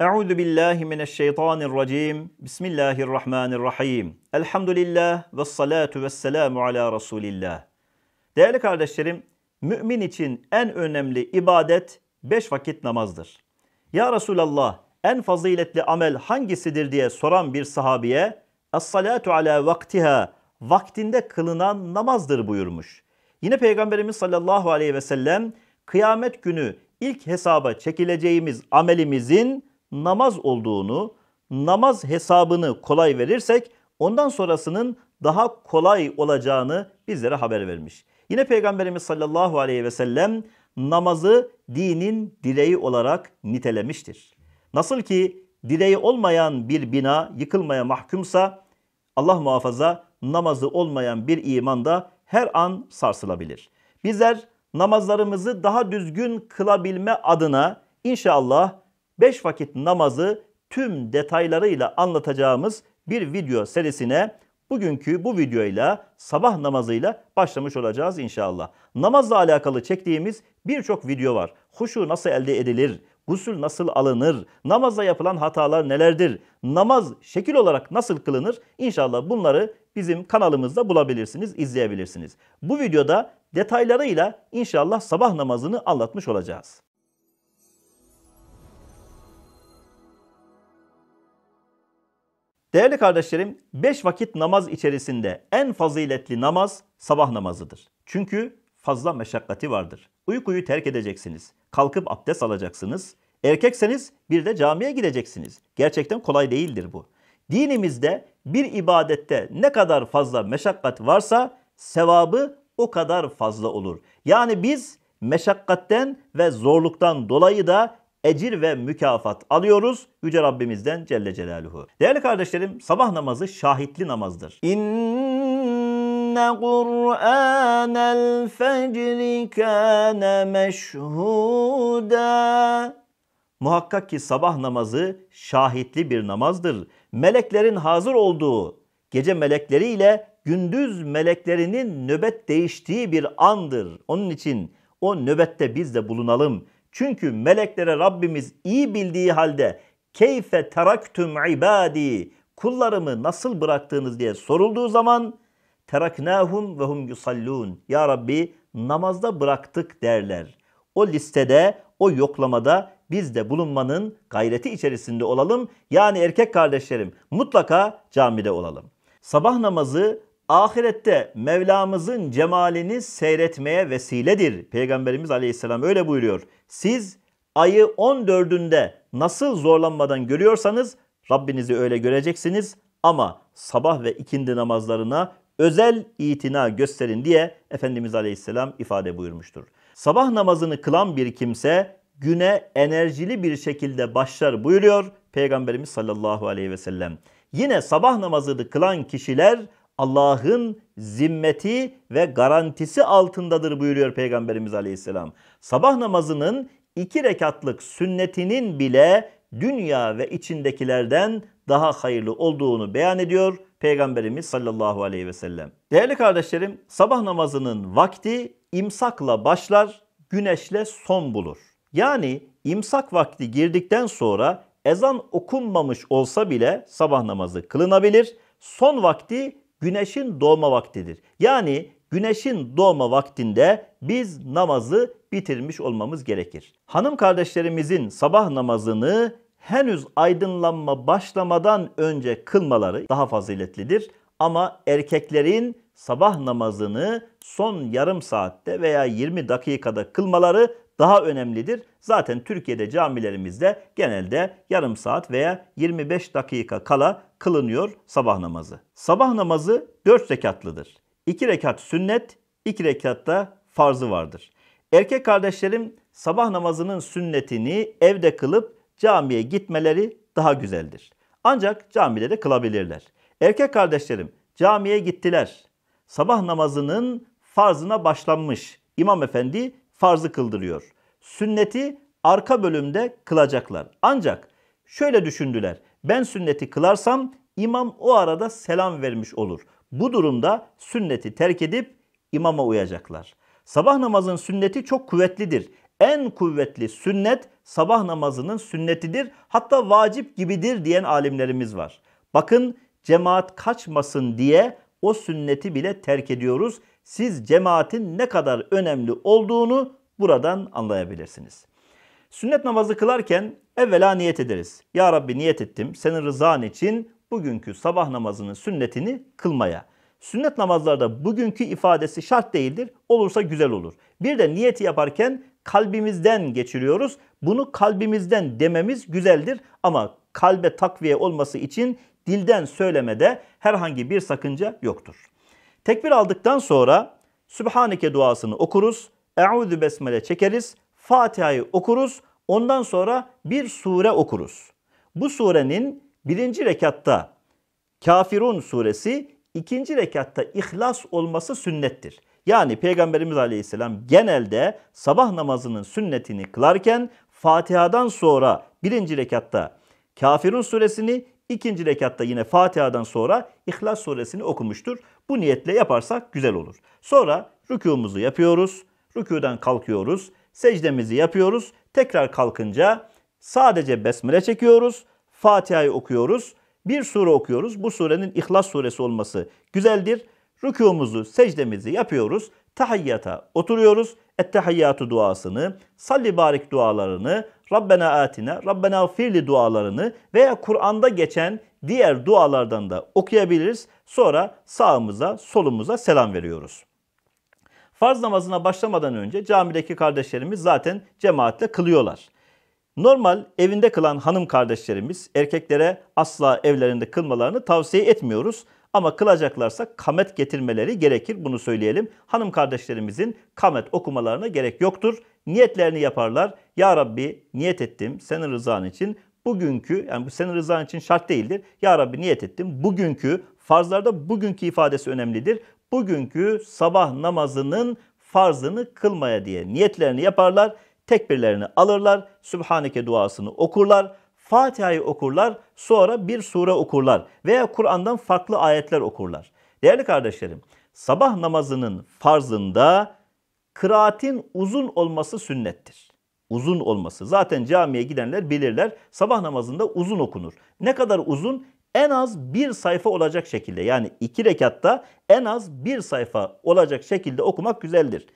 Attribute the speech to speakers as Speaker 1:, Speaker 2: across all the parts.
Speaker 1: Euzu billahi mineşşeytanirracim. Bismillahirrahmanirrahim. Elhamdülillah ve salatu ve selamu ala Resulillah. Değerli kardeşlerim, mümin için en önemli ibadet beş vakit namazdır. Ya Resulallah, en faziletli amel hangisidir diye soran bir sahabiye, "Es-salatu ala vaktiha." Vaktinde kılınan namazdır buyurmuş. Yine Peygamberimiz sallallahu aleyhi ve sellem kıyamet günü ilk hesaba çekileceğimiz amelimizin namaz olduğunu, namaz hesabını kolay verirsek ondan sonrasının daha kolay olacağını bizlere haber vermiş. Yine Peygamberimiz sallallahu aleyhi ve sellem namazı dinin direği olarak nitelemiştir. Nasıl ki direği olmayan bir bina yıkılmaya mahkumsa Allah muhafaza namazı olmayan bir iman da her an sarsılabilir. Bizler namazlarımızı daha düzgün kılabilme adına inşallah 5 vakit namazı tüm detaylarıyla anlatacağımız bir video serisine bugünkü bu videoyla sabah namazıyla başlamış olacağız inşallah. Namazla alakalı çektiğimiz birçok video var. Huşu nasıl elde edilir? Gusül nasıl alınır? Namazda yapılan hatalar nelerdir? Namaz şekil olarak nasıl kılınır? İnşallah bunları bizim kanalımızda bulabilirsiniz, izleyebilirsiniz. Bu videoda detaylarıyla inşallah sabah namazını anlatmış olacağız. Değerli kardeşlerim, 5 vakit namaz içerisinde en faziletli namaz sabah namazıdır. Çünkü fazla meşakkati vardır. Uykuyu terk edeceksiniz. Kalkıp abdest alacaksınız. Erkekseniz bir de camiye gideceksiniz. Gerçekten kolay değildir bu. Dinimizde bir ibadette ne kadar fazla meşakkat varsa sevabı o kadar fazla olur. Yani biz meşakkatten ve zorluktan dolayı da ecir ve mükafat alıyoruz Yüce Rabbimizden Celle Celaluhu. Değerli kardeşlerim sabah namazı şahitli namazdır. İnne Kur'anel fecri kâne meşhûdâ. Muhakkak ki sabah namazı şahitli bir namazdır. Meleklerin hazır olduğu, gece melekleriyle gündüz meleklerinin nöbet değiştiği bir andır. Onun için o nöbette biz de bulunalım. Çünkü meleklere Rabbimiz iyi bildiği halde keyfe teraktüm ibadi kullarımı nasıl bıraktığınız diye sorulduğu zaman teraknahum ve hum yusallun ya Rabbi namazda bıraktık derler. O listede o yoklamada biz de bulunmanın gayreti içerisinde olalım. Yani erkek kardeşlerim mutlaka camide olalım. Sabah namazı ahirette Mevlamızın cemalini seyretmeye vesiledir. Peygamberimiz aleyhisselam öyle buyuruyor. Siz ayı 14'ünde nasıl zorlanmadan görüyorsanız Rabbinizi öyle göreceksiniz ama sabah ve ikindi namazlarına özel itina gösterin diye Efendimiz Aleyhisselam ifade buyurmuştur. Sabah namazını kılan bir kimse güne enerjili bir şekilde başlar buyuruyor Peygamberimiz sallallahu aleyhi ve sellem. Yine sabah namazını kılan kişiler Allah'ın zimmeti ve garantisi altındadır buyuruyor Peygamberimiz Aleyhisselam. Sabah namazının iki rekatlık sünnetinin bile dünya ve içindekilerden daha hayırlı olduğunu beyan ediyor Peygamberimiz sallallahu aleyhi ve sellem. Değerli kardeşlerim, sabah namazının vakti imsakla başlar, güneşle son bulur. Yani imsak vakti girdikten sonra ezan okunmamış olsa bile sabah namazı kılınabilir. Son vakti güneşin doğma vaktidir. Yani güneşin doğma vaktinde biz namazı bitirmiş olmamız gerekir. Hanım kardeşlerimizin sabah namazını henüz aydınlanma başlamadan önce kılmaları daha faziletlidir. Ama erkeklerin sabah namazını son yarım saatte veya 20 dakikada kılmaları daha önemlidir. Zaten Türkiye'de camilerimizde genelde yarım saat veya 25 dakika kala kılınıyor sabah namazı. Sabah namazı 4 rekatlıdır. 2 rekat sünnet, 2 da farzı vardır. Erkek kardeşlerim sabah namazının sünnetini evde kılıp camiye gitmeleri daha güzeldir. Ancak camide de kılabilirler. Erkek kardeşlerim camiye gittiler. Sabah namazının farzına başlanmış. İmam efendi farzı kıldırıyor. Sünneti arka bölümde kılacaklar. Ancak şöyle düşündüler. Ben sünneti kılarsam imam o arada selam vermiş olur. Bu durumda sünneti terk edip imama uyacaklar. Sabah namazının sünneti çok kuvvetlidir. En kuvvetli sünnet sabah namazının sünnetidir. Hatta vacip gibidir diyen alimlerimiz var. Bakın cemaat kaçmasın diye o sünneti bile terk ediyoruz siz cemaatin ne kadar önemli olduğunu buradan anlayabilirsiniz. Sünnet namazı kılarken evvela niyet ederiz. Ya Rabbi niyet ettim senin rızan için bugünkü sabah namazının sünnetini kılmaya. Sünnet namazlarda bugünkü ifadesi şart değildir. Olursa güzel olur. Bir de niyeti yaparken kalbimizden geçiriyoruz. Bunu kalbimizden dememiz güzeldir ama kalbe takviye olması için dilden söylemede herhangi bir sakınca yoktur. Tekbir aldıktan sonra Sübhaneke duasını okuruz. Eûzü besmele çekeriz. Fatiha'yı okuruz. Ondan sonra bir sure okuruz. Bu surenin birinci rekatta Kafirun suresi, ikinci rekatta İhlas olması sünnettir. Yani Peygamberimiz Aleyhisselam genelde sabah namazının sünnetini kılarken Fatiha'dan sonra birinci rekatta Kafirun suresini, İkinci rekatta yine Fatiha'dan sonra İhlas suresini okumuştur. Bu niyetle yaparsak güzel olur. Sonra rükûmuzu yapıyoruz. Rükûdan kalkıyoruz. Secdemizi yapıyoruz. Tekrar kalkınca sadece besmele çekiyoruz. Fatiha'yı okuyoruz. Bir sure okuyoruz. Bu surenin İhlas suresi olması güzeldir. Rükûmuzu, secdemizi yapıyoruz. Tahiyyata oturuyoruz. Ettehiyyatü duasını, salli barik dualarını, Rabbena atina, Rabbena firli dualarını veya Kur'an'da geçen diğer dualardan da okuyabiliriz. Sonra sağımıza, solumuza selam veriyoruz. Farz namazına başlamadan önce camideki kardeşlerimiz zaten cemaatle kılıyorlar. Normal evinde kılan hanım kardeşlerimiz erkeklere asla evlerinde kılmalarını tavsiye etmiyoruz. Ama kılacaklarsa kamet getirmeleri gerekir. Bunu söyleyelim. Hanım kardeşlerimizin kamet okumalarına gerek yoktur. Niyetlerini yaparlar. Ya Rabbi niyet ettim senin rızan için. Bugünkü yani bu senin rızan için şart değildir. Ya Rabbi niyet ettim. Bugünkü farzlarda bugünkü ifadesi önemlidir. Bugünkü sabah namazının farzını kılmaya diye niyetlerini yaparlar. Tekbirlerini alırlar. Sübhaneke duasını okurlar. Fatiha'yı okurlar, sonra bir sure okurlar veya Kur'an'dan farklı ayetler okurlar. Değerli kardeşlerim, sabah namazının farzında kıraatin uzun olması sünnettir. Uzun olması. Zaten camiye gidenler bilirler sabah namazında uzun okunur. Ne kadar uzun? En az bir sayfa olacak şekilde yani iki rekatta en az bir sayfa olacak şekilde okumak güzeldir.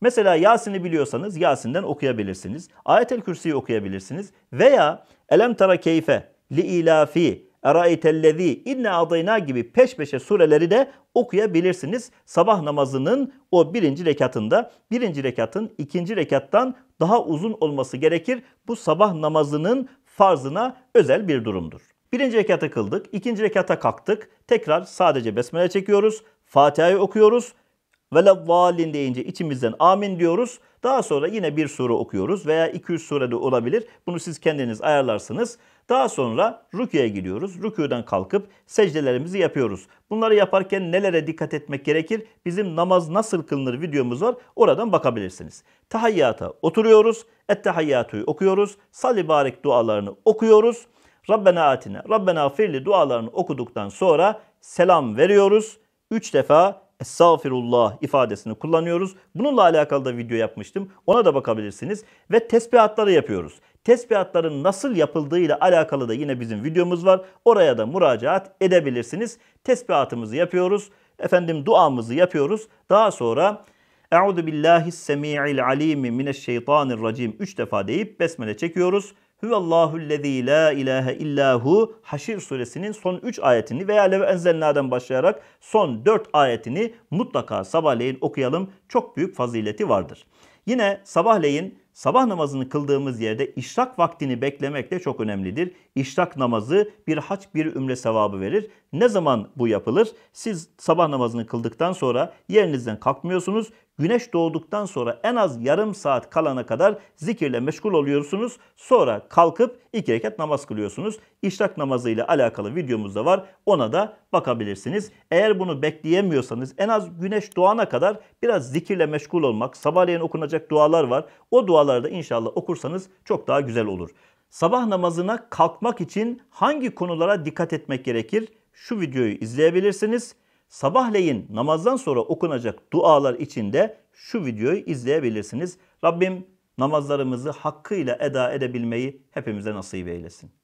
Speaker 1: Mesela Yasin'i biliyorsanız Yasin'den okuyabilirsiniz. Ayet el Kürsi'yi okuyabilirsiniz. Veya Elem Tara Keyfe li ilafi Eraeytellezî inne adayna gibi peş peşe sureleri de okuyabilirsiniz. Sabah namazının o birinci rekatında birinci rekatın ikinci rekattan daha uzun olması gerekir. Bu sabah namazının farzına özel bir durumdur. Birinci rekata kıldık, ikinci rekata kalktık. Tekrar sadece besmele çekiyoruz, Fatiha'yı okuyoruz. Ve la deyince içimizden amin diyoruz. Daha sonra yine bir sure okuyoruz veya 200 sure de olabilir. Bunu siz kendiniz ayarlarsınız. Daha sonra rüküye gidiyoruz. Rüküden kalkıp secdelerimizi yapıyoruz. Bunları yaparken nelere dikkat etmek gerekir? Bizim namaz nasıl kılınır videomuz var. Oradan bakabilirsiniz. Tahayyata oturuyoruz. Ettehayyatü'yü okuyoruz. Salli barik dualarını okuyoruz. Rabbena atine, Rabbena firli dualarını okuduktan sonra selam veriyoruz. Üç defa Estağfirullah ifadesini kullanıyoruz. Bununla alakalı da video yapmıştım. Ona da bakabilirsiniz. Ve tesbihatları yapıyoruz. Tesbihatların nasıl yapıldığı ile alakalı da yine bizim videomuz var. Oraya da müracaat edebilirsiniz. Tesbihatımızı yapıyoruz. Efendim duamızı yapıyoruz. Daha sonra Euzu billahi semi'il alimi mineşşeytanirracim 3 defa deyip besmele çekiyoruz. Hüvellahüllezî la ilahe illahu Haşir suresinin son 3 ayetini veya Leve Enzelna'dan başlayarak son 4 ayetini mutlaka sabahleyin okuyalım. Çok büyük fazileti vardır. Yine sabahleyin sabah namazını kıldığımız yerde işrak vaktini beklemek de çok önemlidir. İşrak namazı bir haç bir ümre sevabı verir. Ne zaman bu yapılır? Siz sabah namazını kıldıktan sonra yerinizden kalkmıyorsunuz. Güneş doğduktan sonra en az yarım saat kalana kadar zikirle meşgul oluyorsunuz. Sonra kalkıp iki rekat namaz kılıyorsunuz. İşrak namazı ile alakalı videomuz da var. Ona da bakabilirsiniz. Eğer bunu bekleyemiyorsanız en az güneş doğana kadar biraz zikirle meşgul olmak, sabahleyin okunacak yapılacak dualar var. O duaları da inşallah okursanız çok daha güzel olur. Sabah namazına kalkmak için hangi konulara dikkat etmek gerekir? Şu videoyu izleyebilirsiniz. Sabahleyin namazdan sonra okunacak dualar için de şu videoyu izleyebilirsiniz. Rabbim namazlarımızı hakkıyla eda edebilmeyi hepimize nasip eylesin.